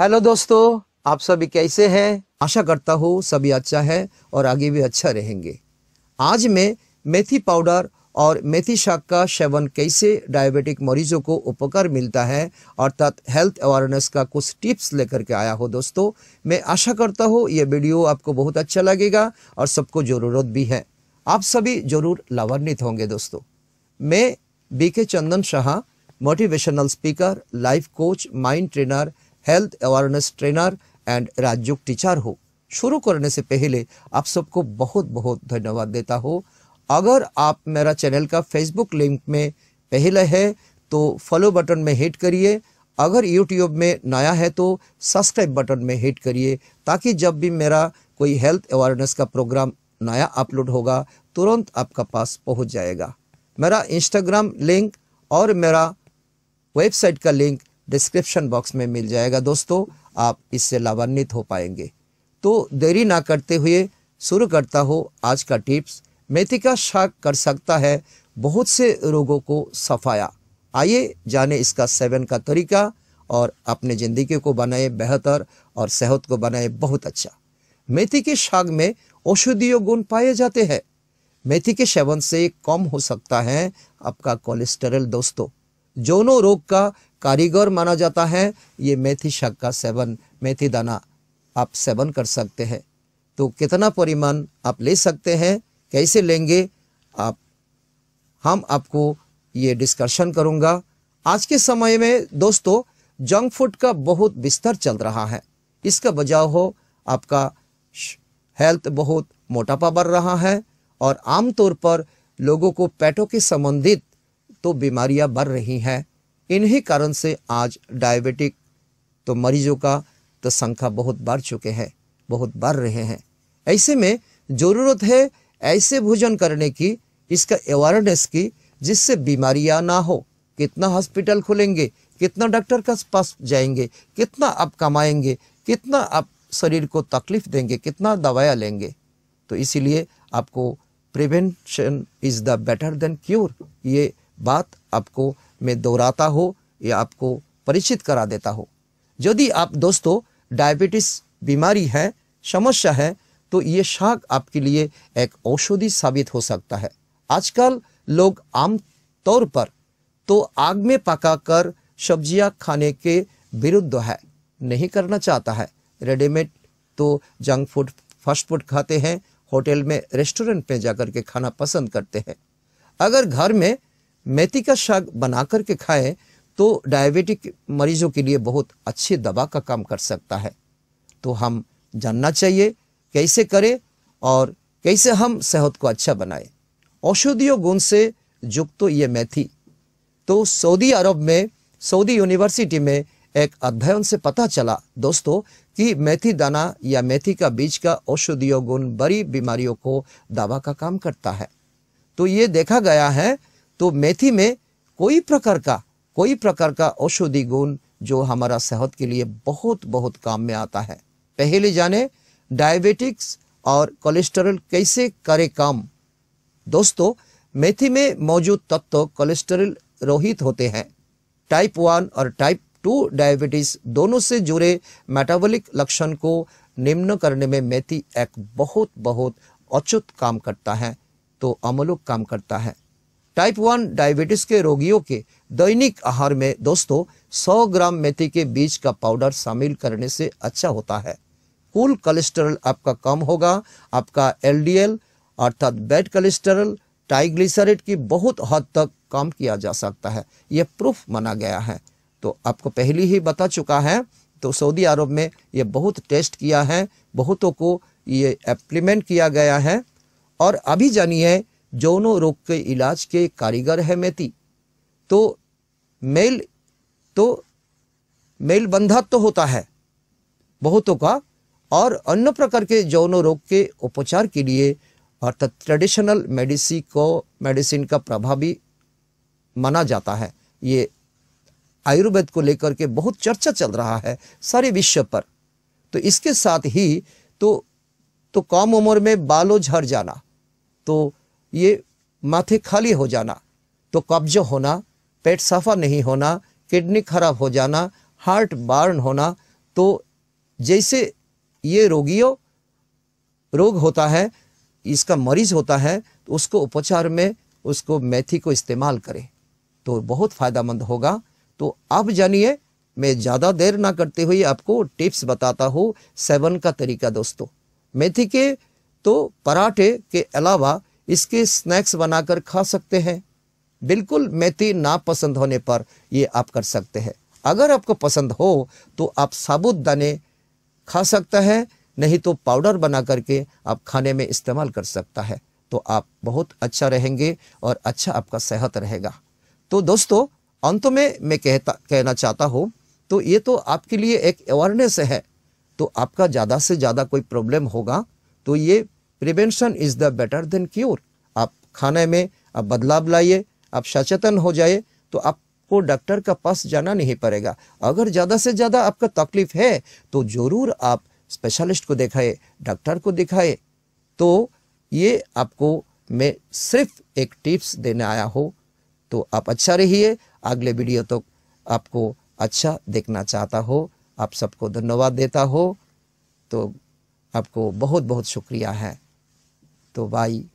hello दोस्तों आप सभी कैसे हैं आशा करता हूँ सभी अच्छा है और आगे भी अच्छा रहेंगे आज मैं मेथी पाउडर और मेथी शाक का सेवन कैसे डायबिटिक मरीजों को उपकार मिलता है अर्थात हेल्थ अवेयरनेस का कुछ टिप्स लेकर के आया हो दोस्तों मैं आशा करता हूँ ये वीडियो आपको बहुत अच्छा लगेगा और सबको ज़रूरत भी है आप सभी जरूर लाभान्वित होंगे दोस्तों मैं B K Chandan Shah motivational speaker life coach mind trainer health awareness trainer and Rajyoga teacher हो शुरू करने से पहले आप सबको बहुत बहुत धन्यवाद देता हो अगर आप मेरा चैनल का फेसबुक लिंक में पहले है तो फॉलो बटन में हिट करिए अगर यूट्यूब में नया है तो सब्सक्राइब बटन में हिट करिए ताकि जब भी मेरा कोई हेल्थ अवेयरनेस का प्रोग्राम नया अपलोड होगा तुरंत आपका पास पहुंच जाएगा मेरा इंस्टाग्राम लिंक और मेरा वेबसाइट का लिंक डिस्क्रिप्शन बॉक्स में मिल जाएगा दोस्तों आप इससे लाभान्वित हो पाएंगे तो देरी ना करते हुए शुरू करता हो आज का टिप्स मेथी का शाक कर सकता है बहुत से रोगों को सफाया आइए जाने इसका सेवन का तरीका और अपने ज़िंदगी को बनाए बेहतर और सेहत को बनाए बहुत अच्छा मेथी के शाग में औषधीय गुण पाए जाते हैं मेथी के सेवन से कम हो सकता है आपका कोलेस्टेरल दोस्तों जोनो रोग का कारीगर माना जाता है ये मेथी शाक का सेवन मेथी दाना आप सेवन कर सकते हैं तो कितना परिमाण आप ले सकते हैं कैसे लेंगे आप हम आपको ये डिस्कशन करूंगा आज के समय में दोस्तों जंक फूड का बहुत बिस्तर चल रहा है इसका बजाव हो आपका हेल्थ बहुत मोटापा बढ़ रहा है और आमतौर पर लोगों को पेटों के संबंधित तो बीमारियां बढ़ रही हैं इन्हीं कारण से आज डायबिटिक तो मरीजों का तो संख्या बहुत बढ़ चुके हैं बहुत बढ़ रहे हैं ऐसे में ज़रूरत है ऐसे भोजन करने की इसका अवेयरनेस की जिससे बीमारियां ना हो कितना हॉस्पिटल खुलेंगे कितना डॉक्टर के पास जाएंगे कितना आप कमाएंगे कितना आप शरीर को तकलीफ देंगे कितना दवाया लेंगे तो इसीलिए आपको prevention is the better than cure ये बात आपको मैं दोहराता हो या आपको परिचित करा देता हो यदि आप दोस्तों डायबिटिस बीमारी है समस्या है तो ये शाक आपके लिए एक औषधि साबित हो सकता है आजकल लोग आम तौर पर तो आग में पकाकर सब्जियां खाने के विरुद्ध है नहीं करना चाहता है रेडीमेड तो जंक फूड फास्ट फूड खाते हैं होटल में रेस्टोरेंट में जाकर के खाना पसंद करते हैं अगर घर में मेथी का साग बना करके खाएँ तो डायबिटिक मरीजों के लिए बहुत अच्छी दवा का काम कर सकता है तो हम जानना चाहिए कैसे करें और कैसे हम सेहत को अच्छा बनाएं औषधीय गुण से युक्त तो ये मेथी तो सऊदी अरब में सऊदी यूनिवर्सिटी में एक अध्ययन से पता चला दोस्तों कि मेथी दाना या मेथी का बीज का औषधीय गुण बड़ी बीमारियों को दवा का काम करता है तो ये देखा गया है तो मेथी में कोई प्रकार का कोई प्रकार का औषधि गुण जो हमारा सेहत के लिए बहुत बहुत काम में आता है पहले जाने डायबिटिक्स और कोलेस्ट्रॉल कैसे करे काम दोस्तों मेथी में मौजूद तत्व कोलेस्ट्रॉल रोहित होते हैं टाइप वन और टाइप टू डायबिटीज दोनों से जुड़े मेटाबॉलिक लक्षण को निम्न करने में मेथी एक बहुत बहुत अचूत काम करता है तो अमलुक काम करता है टाइप वन डायबिटीज के रोगियों के दैनिक आहार में दोस्तों 100 ग्राम मेथी के बीज का पाउडर शामिल करने से अच्छा होता है कुल कोलेस्ट्रॉल आपका कम होगा आपका एलडीएल अर्थात बैड कोलेस्ट्रॉल टाइग्लिसरेट की बहुत हद तक कम किया जा सकता है यह प्रूफ माना गया है तो आपको पहले ही बता चुका है तो सऊदी अरब में यह बहुत टेस्ट किया है बहुतों को ये एप्लीमेंट किया गया है और अभी जानिए जौनो रोग के इलाज के कारीगर है मेती तो मेल तो मेल बंधा तो होता है बहुतों का और अन्य प्रकार के जौनो रोग के उपचार के लिए अर्थात ट्रेडिशनल मेडिसिन को मेडिसिन का प्रभावी माना जाता है ये आयुर्वेद को लेकर के बहुत चर्चा चल रहा है सारे विश्व पर तो इसके साथ ही तो तो कम उम्र में बालों झड़ जाना तो ये माथे खाली हो जाना तो कब्ज होना पेट साफा नहीं होना किडनी खराब हो जाना हार्ट बार्न होना तो जैसे ये रोगियों रोग होता है इसका मरीज होता है तो उसको उपचार में उसको मेथी को इस्तेमाल करें तो बहुत फायदेमंद होगा तो आप जानिए मैं ज़्यादा देर ना करते हुए आपको टिप्स बताता हूँ सेवन का तरीका दोस्तों मेथी के तो पराठे के अलावा इसके स्नैक्स बनाकर खा सकते हैं बिल्कुल मेथी ना पसंद होने पर ये आप कर सकते हैं अगर आपको पसंद हो तो आप साबुत दाने खा सकता है नहीं तो पाउडर बना करके आप खाने में इस्तेमाल कर सकता है तो आप बहुत अच्छा रहेंगे और अच्छा आपका सेहत रहेगा तो दोस्तों अंत में मैं कहता कहना चाहता हूँ तो ये तो आपके लिए एक अवेयरनेस है तो आपका ज़्यादा से ज़्यादा कोई प्रॉब्लम होगा तो ये prevention is the better than cure आप खाने में आप बदलाव लाइए आप सचेतन हो जाए तो आपको डॉक्टर का पास जाना नहीं पड़ेगा अगर ज़्यादा से ज़्यादा आपका तकलीफ है तो ज़रूर आप स्पेशलिस्ट को दिखाए डॉक्टर को दिखाए तो ये आपको मैं सिर्फ एक टिप्स देने आया हो तो आप अच्छा रहिए अगले वीडियो तक तो आपको अच्छा देखना चाहता हो आप सबको धन्यवाद देता हो तो आपको बहुत बहुत शुक्रिया है と倍